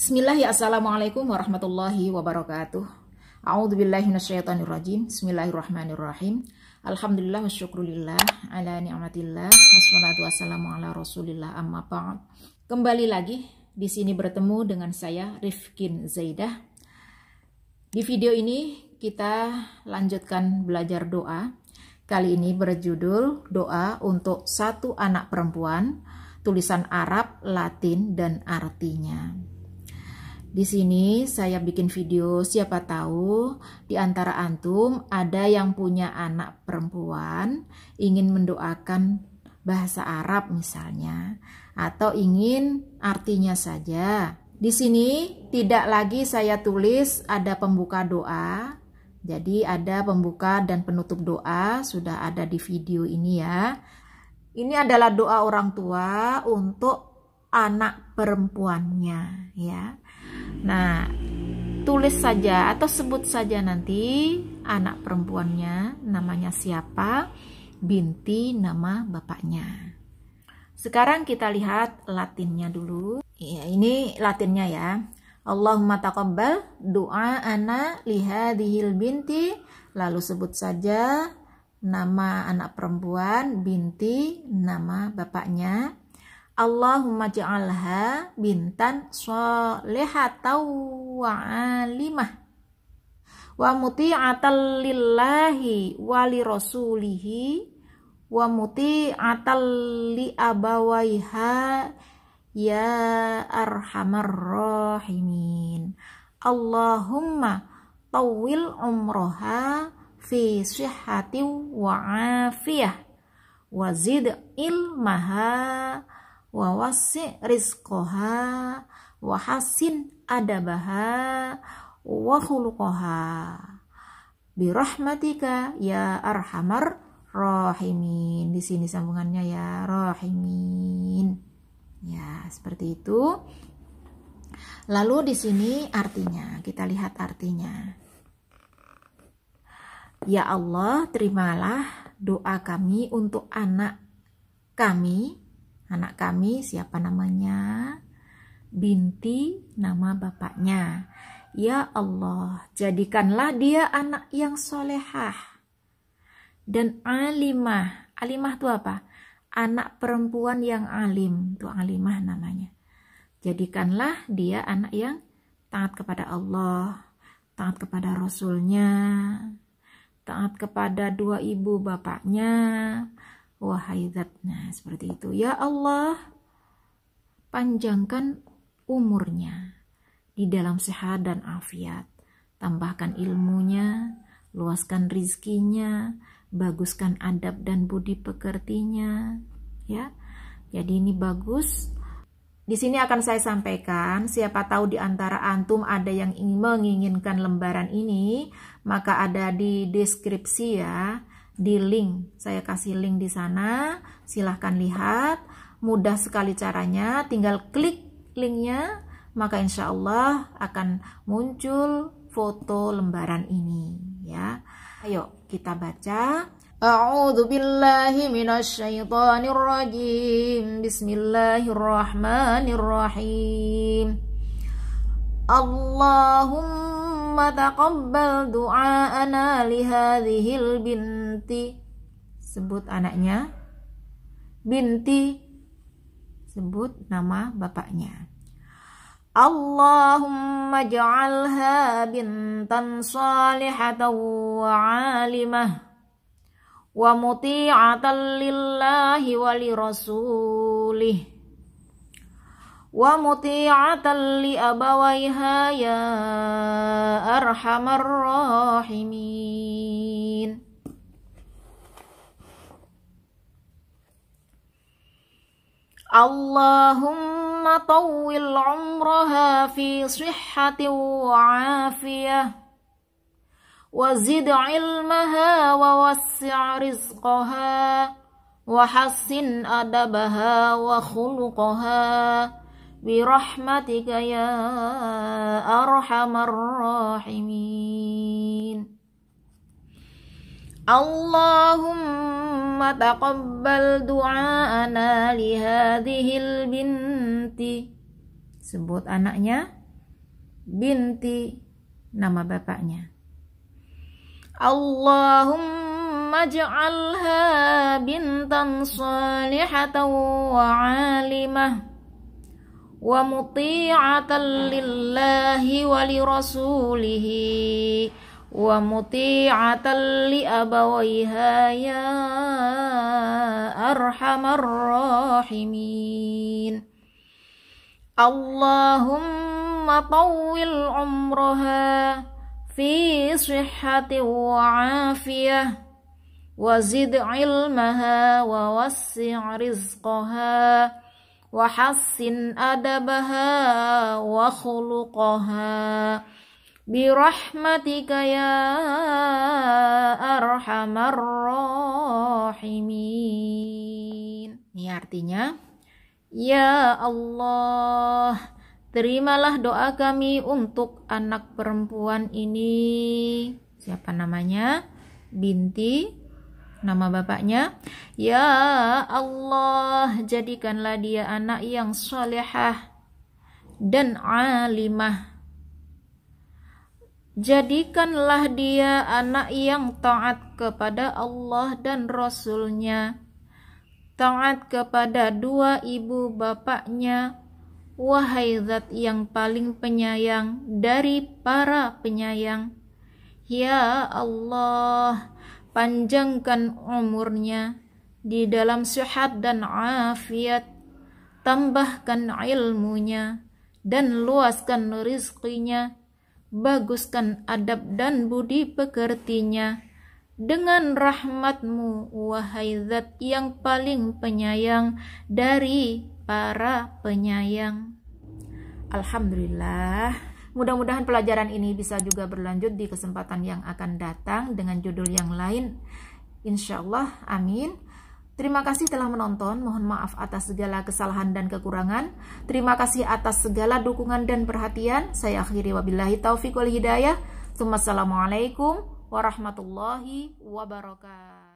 Bismillah ya Assalamualaikum warahmatullahi wabarakatuh. A'udzu billahi minasyaitonir rajim. Bismillahirrahmanirrahim. Alhamdulillah syukrulillah ala ni'matillah wassalatu wassalamu ala Rasulillah amma ba'd. Kembali lagi di sini bertemu dengan saya Rifkin Zaidah. Di video ini kita lanjutkan belajar doa. Kali ini berjudul Doa untuk Satu Anak Perempuan, tulisan Arab, Latin, dan artinya. Di sini saya bikin video siapa tahu di antara antum ada yang punya anak perempuan ingin mendoakan bahasa Arab misalnya atau ingin artinya saja. Di sini tidak lagi saya tulis ada pembuka doa. Jadi ada pembuka dan penutup doa sudah ada di video ini ya. Ini adalah doa orang tua untuk anak perempuannya ya. Nah, tulis saja atau sebut saja nanti anak perempuannya namanya siapa, binti nama bapaknya. Sekarang kita lihat Latinnya dulu. Ya, ini Latinnya ya. Allahumma taqabbal doa ana lihadihil binti lalu sebut saja nama anak perempuan binti nama bapaknya Allahumma ja'alha bintan solehataw wa alimah wa muti'atan lillahi wa li rasulihi wa muti'atan li abawaiha ya arhamar rahimin Allahumma tawil umroha fi sihhati wa afiyah wa zid ilmaha wawasi rizkoha wahasin adabaha wahulukoha birahmatika ya arhamar rahimin di sini sambungannya ya rahimin ya seperti itu lalu di sini artinya kita lihat artinya ya Allah terimalah doa kami untuk anak kami anak kami siapa namanya binti nama bapaknya ya Allah jadikanlah dia anak yang solehah dan alimah alimah itu apa anak perempuan yang alim itu alimah namanya jadikanlah dia anak yang taat kepada Allah taat kepada Rasulnya taat kepada dua ibu bapaknya wahai zat nah seperti itu ya Allah panjangkan umurnya di dalam sehat dan afiat tambahkan ilmunya luaskan rizkinya baguskan adab dan budi pekertinya ya jadi ini bagus di sini akan saya sampaikan, siapa tahu di antara antum ada yang ingin menginginkan lembaran ini, maka ada di deskripsi ya di link. Saya kasih link di sana, silahkan lihat. Mudah sekali caranya, tinggal klik linknya, maka insya Allah akan muncul foto lembaran ini. Ya, ayo kita baca. A'udzu billahi ثم تقبل دعاءنا لهذه binti sebut anaknya binti sebut nama bapaknya Allahumma ja'alha bintan salihatan wa'alimah alimah wa muti'atan lillahi wa lirasulih ومطيعة لأبويها يا أرحم الراحمين اللهم طول عمرها في صحة وعافية وزد علمها ووسع رزقها وحسن أدبها وخلقها برحمتك يا أرحم الراحمين اللهم تقبل دعاءنا لهذه binti sebut anaknya binti nama bapaknya Allahumma ja'alha bintan salihatan wa alimah ومطيعة لله ولرسوله ومطيعة لأبويها يا أرحم الراحمين اللهم طول عمرها في صحة وعافية وزد علمها ووسع رزقها وحسن أدبها وخلقها برحمتك يا أرحم الراحمين Ini artinya Ya Allah Terimalah doa kami untuk anak perempuan ini Siapa namanya? Binti Nama bapaknya, Ya Allah, jadikanlah dia anak yang solehah dan alimah. Jadikanlah dia anak yang taat kepada Allah dan Rasulnya, taat kepada dua ibu bapaknya, wahai zat yang paling penyayang dari para penyayang. Ya Allah, panjangkan umurnya di dalam sehat dan afiat, tambahkan ilmunya dan luaskan rizkinya, baguskan adab dan budi pekertinya. Dengan rahmatmu, wahai zat yang paling penyayang dari para penyayang. Alhamdulillah. Mudah-mudahan pelajaran ini bisa juga berlanjut di kesempatan yang akan datang dengan judul yang lain. Insya Allah, amin. Terima kasih telah menonton. Mohon maaf atas segala kesalahan dan kekurangan. Terima kasih atas segala dukungan dan perhatian. Saya akhiri wabillahi taufiq wal hidayah. Assalamualaikum warahmatullahi wabarakatuh.